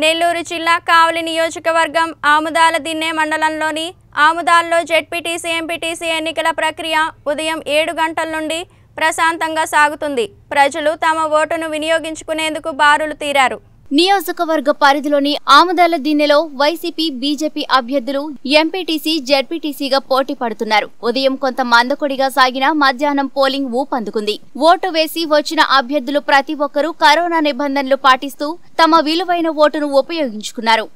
నెల్లూరు జిల్లా కావలి నియోజకవర్గం ఆముదాల దిన్నె మండలంలోని ఆముదాల్లో జెడ్పీటీసీ ఎంపీటీసీ ఎన్నికల ప్రక్రియ ఉదయం ఏడు గంటల నుండి ప్రశాంతంగా సాగుతుంది ప్రజలు తమ ఓటును వినియోగించుకునేందుకు బారులు తీరారు నియోజకవర్గ పరిధిలోని ఆమదాల దిన్నెలో వైసీపీ బీజేపీ అభ్యర్థులు ఎంపీటీసీ జెడ్పీటీసీగా పోటీ పడుతున్నారు ఉదయం కొంత మందకొడిగా సాగిన మధ్యాహ్నం పోలింగ్ ఊపందుకుంది ఓటు వేసి వచ్చిన అభ్యర్థులు ప్రతి ఒక్కరూ కరోనా నిబంధనలు పాటిస్తూ తమ విలువైన ఓటును ఉపయోగించుకున్నారు